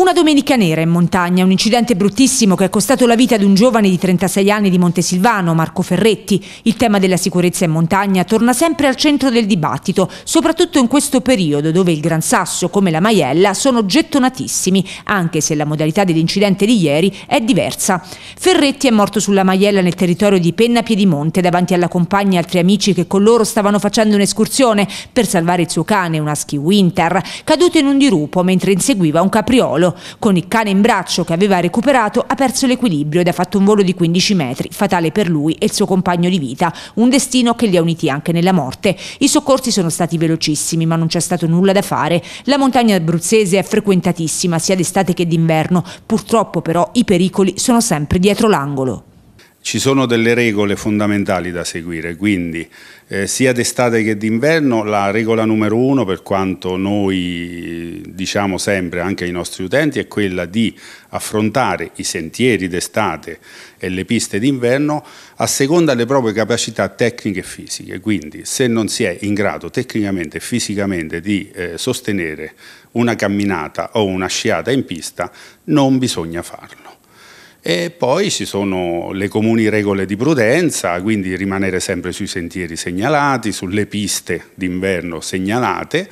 Una domenica nera in montagna, un incidente bruttissimo che ha costato la vita ad un giovane di 36 anni di Montesilvano, Marco Ferretti. Il tema della sicurezza in montagna torna sempre al centro del dibattito, soprattutto in questo periodo dove il Gran Sasso, come la Maiella, sono gettonatissimi, anche se la modalità dell'incidente di ieri è diversa. Ferretti è morto sulla Maiella nel territorio di Penna Piedimonte davanti alla compagna e altri amici che con loro stavano facendo un'escursione per salvare il suo cane, una ski winter, caduto in un dirupo mentre inseguiva un capriolo con il cane in braccio che aveva recuperato ha perso l'equilibrio ed ha fatto un volo di 15 metri, fatale per lui e il suo compagno di vita, un destino che li ha uniti anche nella morte. I soccorsi sono stati velocissimi ma non c'è stato nulla da fare. La montagna abruzzese è frequentatissima sia d'estate che d'inverno, purtroppo però i pericoli sono sempre dietro l'angolo ci sono delle regole fondamentali da seguire, quindi eh, sia d'estate che d'inverno la regola numero uno per quanto noi diciamo sempre anche ai nostri utenti è quella di affrontare i sentieri d'estate e le piste d'inverno a seconda delle proprie capacità tecniche e fisiche, quindi se non si è in grado tecnicamente e fisicamente di eh, sostenere una camminata o una sciata in pista non bisogna farlo. E poi ci sono le comuni regole di prudenza, quindi rimanere sempre sui sentieri segnalati, sulle piste d'inverno segnalate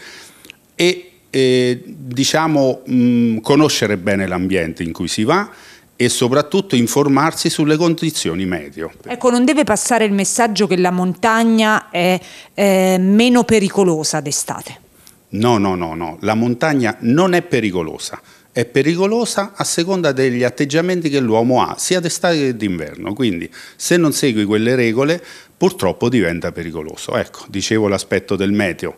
e eh, diciamo, mh, mm, conoscere bene l'ambiente in cui si va e soprattutto informarsi sulle condizioni meteo. Ecco, non deve passare il messaggio che la montagna è eh, meno pericolosa d'estate. No, no, no, no, la montagna non è pericolosa è pericolosa a seconda degli atteggiamenti che l'uomo ha, sia d'estate che d'inverno. Quindi se non segui quelle regole purtroppo diventa pericoloso. Ecco, dicevo l'aspetto del meteo.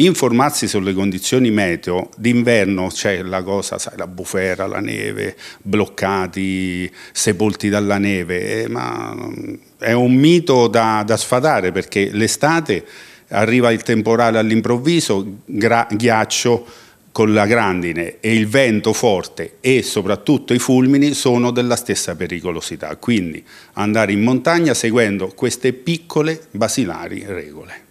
Informarsi sulle condizioni meteo, d'inverno c'è la cosa, sai, la bufera, la neve, bloccati, sepolti dalla neve, eh, ma mm, è un mito da, da sfatare perché l'estate arriva il temporale all'improvviso, ghiaccio, con la grandine e il vento forte e soprattutto i fulmini sono della stessa pericolosità, quindi andare in montagna seguendo queste piccole basilari regole.